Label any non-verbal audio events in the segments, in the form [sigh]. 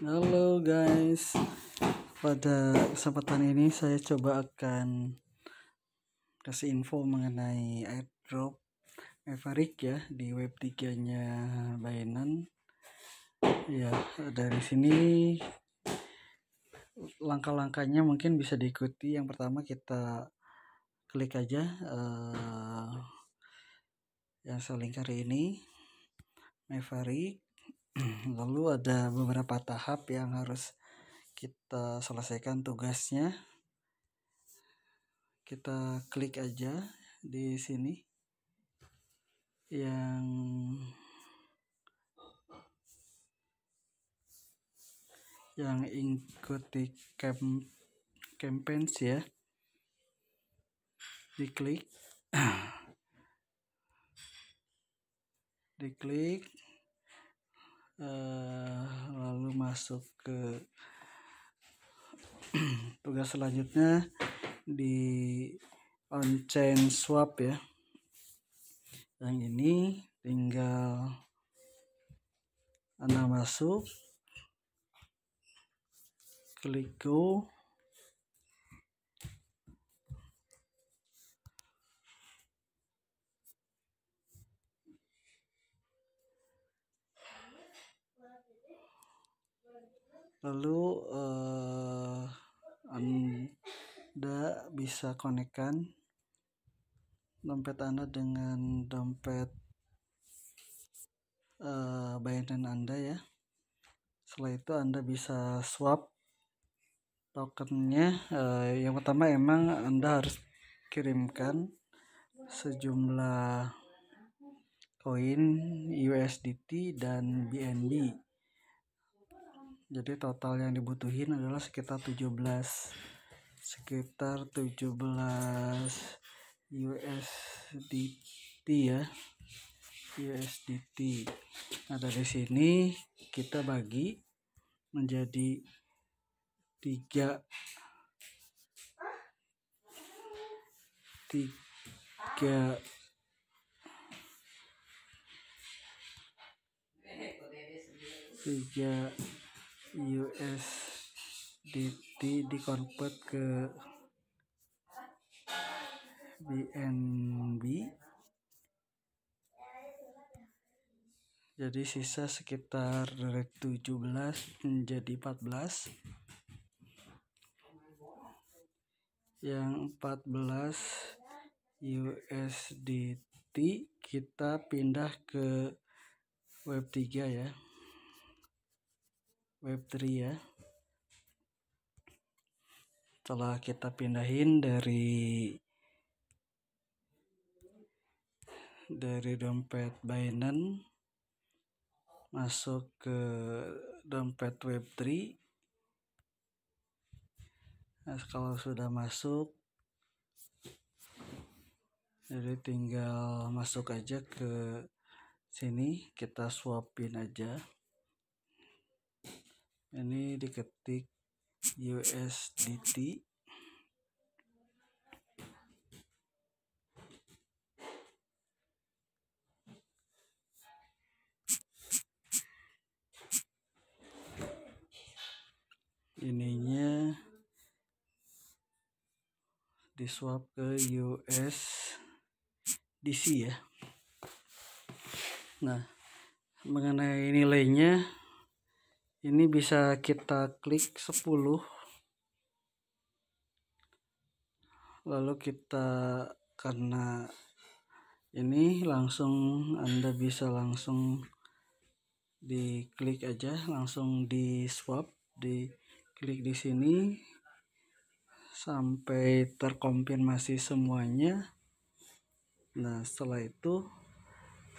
Halo guys, pada kesempatan ini saya coba akan kasih info mengenai airdrop Maverick ya di web 3 nya Binance ya dari sini langkah-langkahnya mungkin bisa diikuti yang pertama kita klik aja uh, yang saya ini Maverick [clears throat] lalu ada beberapa tahap yang harus kita selesaikan tugasnya kita klik aja di sini yang yang ikuti camp campaigns ya diklik [clears throat] diklik Eh, lalu masuk ke [clears throat] tugas selanjutnya di on chain swap ya yang ini tinggal anda masuk klik go lalu uh, anda bisa konekkan dompet anda dengan dompet uh, bayaran anda ya setelah itu anda bisa swap tokennya uh, yang pertama emang anda harus kirimkan sejumlah koin USDT dan BNB jadi total yang dibutuhin adalah sekitar 17 sekitar 17 USDT ya USDT nah dari sini kita bagi menjadi tiga tiga tiga USDT di convert ke BNB jadi sisa sekitar 17 menjadi 14 yang 14 USDT kita pindah ke web 3 ya web3 ya setelah kita pindahin dari dari dompet Binance masuk ke dompet web3 nah, kalau sudah masuk jadi tinggal masuk aja ke sini kita swapin aja ini diketik USDT ininya disuap ke USDC ya nah mengenai nilainya ini bisa kita klik 10 lalu kita karena ini langsung Anda bisa langsung diklik aja langsung di swap di klik di sini sampai terkonfirmasi semuanya nah setelah itu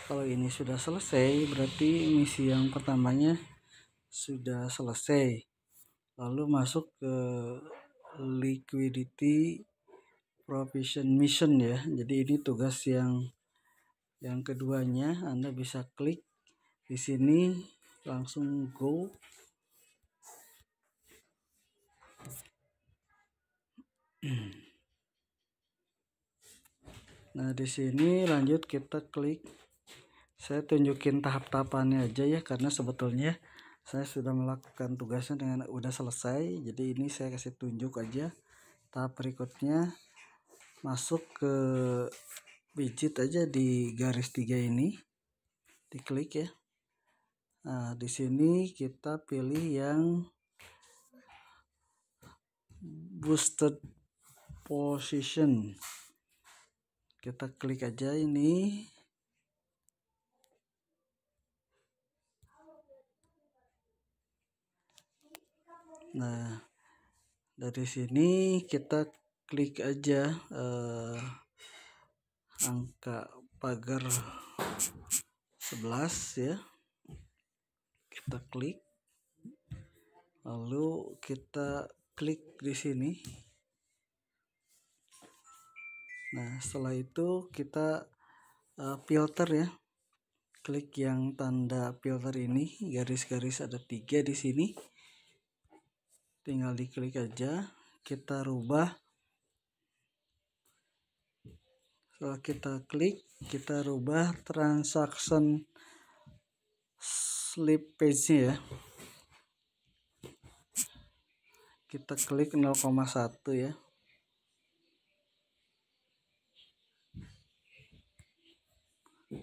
kalau ini sudah selesai berarti misi yang pertamanya sudah selesai lalu masuk ke liquidity provision mission ya jadi ini tugas yang yang keduanya Anda bisa klik di sini langsung go Nah, di sini lanjut kita klik. Saya tunjukin tahap-tahapannya aja ya karena sebetulnya saya sudah melakukan tugasnya dengan udah selesai jadi ini saya kasih tunjuk aja tahap berikutnya masuk ke widget aja di garis tiga ini diklik ya nah di sini kita pilih yang boosted position kita klik aja ini Nah, dari sini kita klik aja eh, angka pagar 11 ya. Kita klik. Lalu kita klik di sini. Nah, setelah itu kita uh, filter ya. Klik yang tanda filter ini, garis-garis ada tiga di sini tinggal diklik aja kita rubah setelah kita klik kita rubah transaction slip page ya kita klik 0,1 ya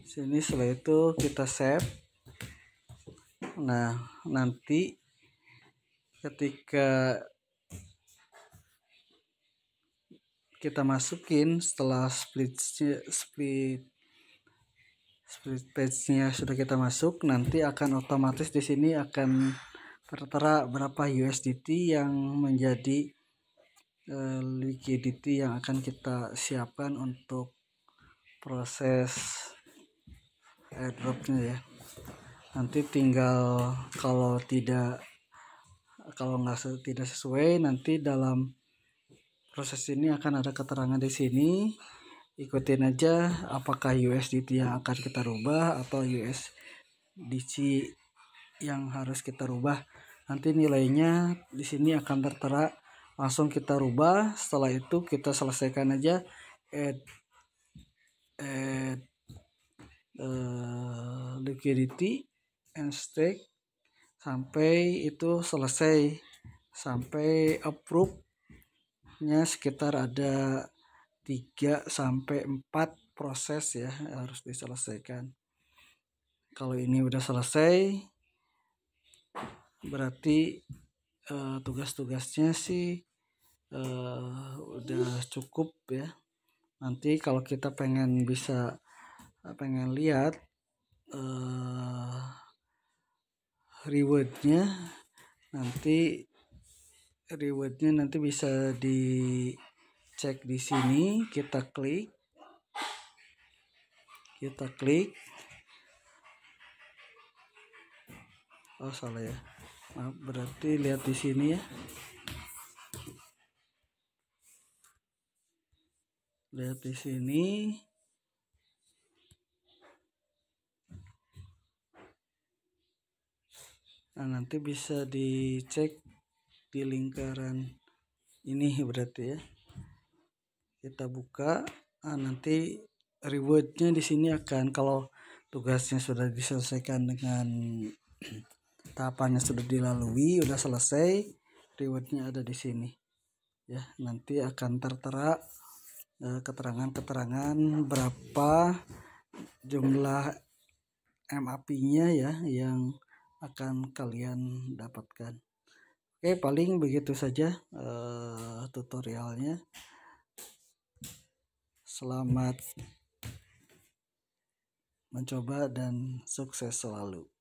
sini setelah itu kita save nah nanti ketika kita masukin setelah split split split page-nya sudah kita masuk nanti akan otomatis di sini akan tertera berapa USDT yang menjadi uh, liquidity yang akan kita siapkan untuk proses airdropnya ya nanti tinggal kalau tidak kalau nggak tidak sesuai nanti dalam proses ini akan ada keterangan di sini ikutin aja apakah USDT yang akan kita rubah atau USDC yang harus kita rubah nanti nilainya di sini akan tertera langsung kita rubah setelah itu kita selesaikan aja add add uh, eh, liquidity and stake sampai itu selesai sampai approve nya sekitar ada 3 sampai 4 proses ya harus diselesaikan kalau ini udah selesai berarti uh, tugas-tugasnya sih uh, udah cukup ya nanti kalau kita pengen bisa pengen lihat uh, rewardnya nanti rewardnya nanti bisa dicek di sini kita klik kita klik oh salah ya Maaf, berarti lihat di sini ya lihat di sini nah nanti bisa dicek di lingkaran ini berarti ya kita buka nah, nanti rewardnya di sini akan kalau tugasnya sudah diselesaikan dengan [clears throat] tahapannya sudah dilalui udah selesai rewardnya ada di sini ya nanti akan tertera eh, keterangan-keterangan berapa jumlah MAP-nya ya yang akan kalian dapatkan oke paling begitu saja uh, tutorialnya selamat mencoba dan sukses selalu